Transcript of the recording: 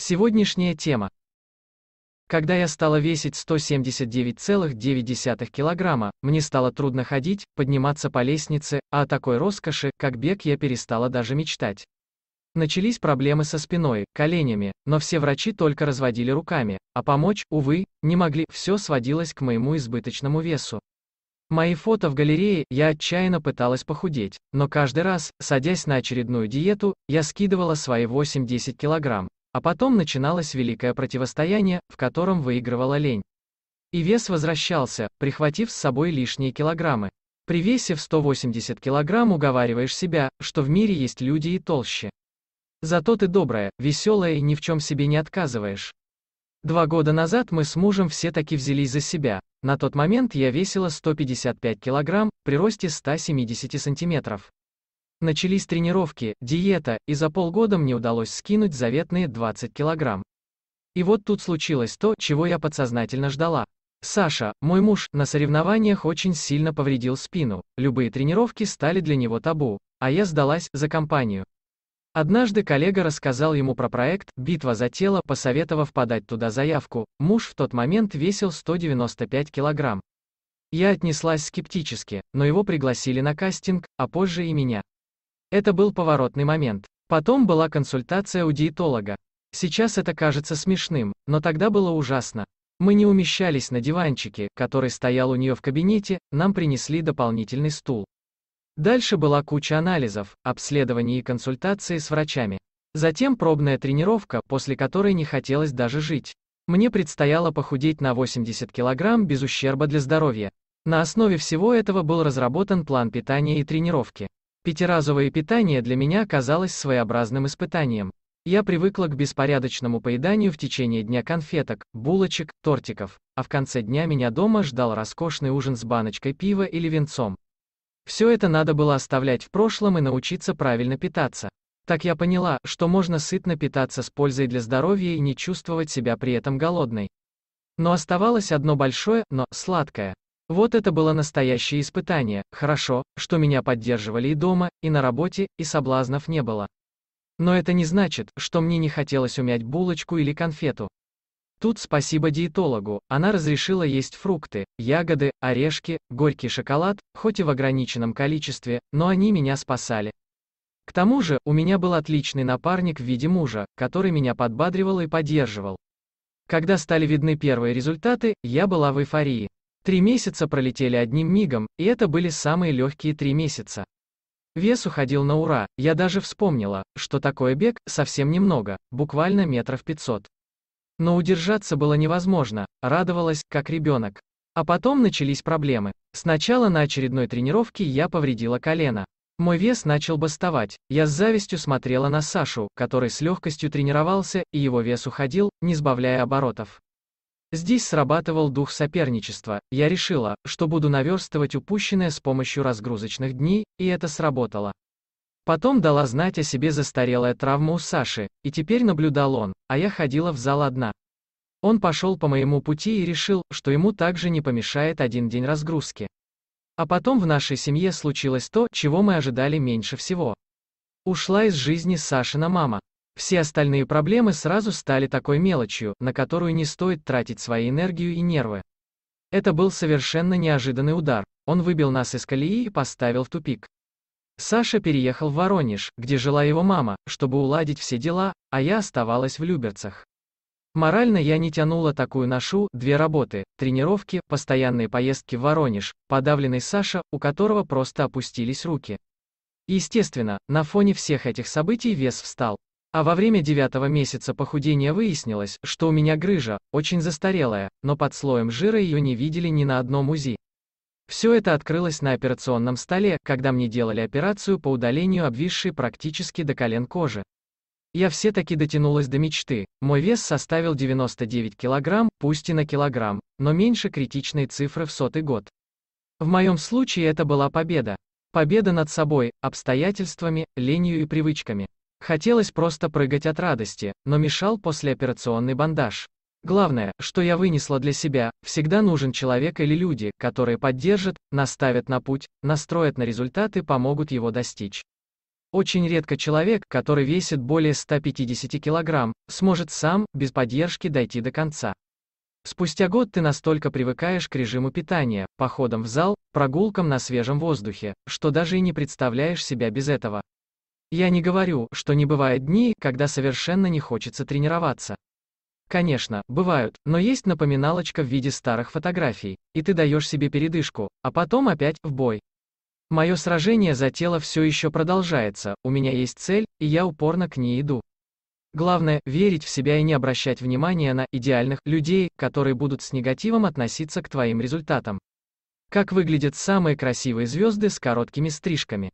Сегодняшняя тема. Когда я стала весить 179,9 килограмма, мне стало трудно ходить, подниматься по лестнице, а о такой роскоши, как бег, я перестала даже мечтать. Начались проблемы со спиной, коленями, но все врачи только разводили руками, а помочь, увы, не могли, все сводилось к моему избыточному весу. Мои фото в галерее, я отчаянно пыталась похудеть, но каждый раз, садясь на очередную диету, я скидывала свои 8-10 килограмм, а потом начиналось великое противостояние, в котором выигрывала лень. И вес возвращался, прихватив с собой лишние килограммы. При весе в 180 килограмм уговариваешь себя, что в мире есть люди и толще. Зато ты добрая, веселая и ни в чем себе не отказываешь. Два года назад мы с мужем все таки взялись за себя. На тот момент я весила 155 килограмм, при росте 170 сантиметров. Начались тренировки, диета, и за полгода мне удалось скинуть заветные 20 килограмм. И вот тут случилось то, чего я подсознательно ждала. Саша, мой муж, на соревнованиях очень сильно повредил спину, любые тренировки стали для него табу, а я сдалась за компанию. Однажды коллега рассказал ему про проект «Битва за тело», посоветовав подать туда заявку. Муж в тот момент весил 195 килограмм. Я отнеслась скептически, но его пригласили на кастинг, а позже и меня. Это был поворотный момент. Потом была консультация у диетолога. Сейчас это кажется смешным, но тогда было ужасно. Мы не умещались на диванчике, который стоял у нее в кабинете, нам принесли дополнительный стул. Дальше была куча анализов, обследований и консультации с врачами. Затем пробная тренировка, после которой не хотелось даже жить. Мне предстояло похудеть на 80 кг без ущерба для здоровья. На основе всего этого был разработан план питания и тренировки. Пятиразовое питание для меня казалось своеобразным испытанием. Я привыкла к беспорядочному поеданию в течение дня конфеток, булочек, тортиков, а в конце дня меня дома ждал роскошный ужин с баночкой пива или венцом. Все это надо было оставлять в прошлом и научиться правильно питаться. Так я поняла, что можно сытно питаться с пользой для здоровья и не чувствовать себя при этом голодной. Но оставалось одно большое, но сладкое. Вот это было настоящее испытание, хорошо, что меня поддерживали и дома, и на работе, и соблазнов не было. Но это не значит, что мне не хотелось умять булочку или конфету. Тут спасибо диетологу, она разрешила есть фрукты, ягоды, орешки, горький шоколад, хоть и в ограниченном количестве, но они меня спасали. К тому же, у меня был отличный напарник в виде мужа, который меня подбадривал и поддерживал. Когда стали видны первые результаты, я была в эйфории. Три месяца пролетели одним мигом, и это были самые легкие три месяца. Вес уходил на ура, я даже вспомнила, что такое бег, совсем немного, буквально метров 500. Но удержаться было невозможно, радовалась, как ребенок. А потом начались проблемы. Сначала на очередной тренировке я повредила колено. Мой вес начал бастовать, я с завистью смотрела на Сашу, который с легкостью тренировался, и его вес уходил, не сбавляя оборотов. Здесь срабатывал дух соперничества, я решила, что буду наверстывать упущенное с помощью разгрузочных дней, и это сработало. Потом дала знать о себе застарелая травма у Саши, и теперь наблюдал он, а я ходила в зал одна. Он пошел по моему пути и решил, что ему также не помешает один день разгрузки. А потом в нашей семье случилось то, чего мы ожидали меньше всего. Ушла из жизни Сашина мама. Все остальные проблемы сразу стали такой мелочью, на которую не стоит тратить свою энергию и нервы. Это был совершенно неожиданный удар. Он выбил нас из колеи и поставил в тупик. Саша переехал в Воронеж, где жила его мама, чтобы уладить все дела, а я оставалась в Люберцах. Морально я не тянула такую ношу, две работы, тренировки, постоянные поездки в Воронеж, подавленный Саша, у которого просто опустились руки. Естественно, на фоне всех этих событий вес встал. А во время девятого месяца похудения выяснилось, что у меня грыжа, очень застарелая, но под слоем жира ее не видели ни на одном УЗИ. Все это открылось на операционном столе, когда мне делали операцию по удалению обвисшей практически до колен кожи. Я все-таки дотянулась до мечты. Мой вес составил 99 килограмм, пусть и на килограмм, но меньше критичной цифры в сотый год. В моем случае это была победа. Победа над собой, обстоятельствами, ленью и привычками. Хотелось просто прыгать от радости, но мешал послеоперационный бандаж. Главное, что я вынесла для себя, всегда нужен человек или люди, которые поддержат, наставят на путь, настроят на результат и помогут его достичь. Очень редко человек, который весит более 150 кг, сможет сам, без поддержки, дойти до конца. Спустя год ты настолько привыкаешь к режиму питания, походам в зал, прогулкам на свежем воздухе, что даже и не представляешь себя без этого. Я не говорю, что не бывает дней, когда совершенно не хочется тренироваться. Конечно, бывают, но есть напоминалочка в виде старых фотографий, и ты даешь себе передышку, а потом опять в бой. Мое сражение за тело все еще продолжается, у меня есть цель, и я упорно к ней иду. Главное, верить в себя и не обращать внимания на идеальных людей, которые будут с негативом относиться к твоим результатам. Как выглядят самые красивые звезды с короткими стрижками?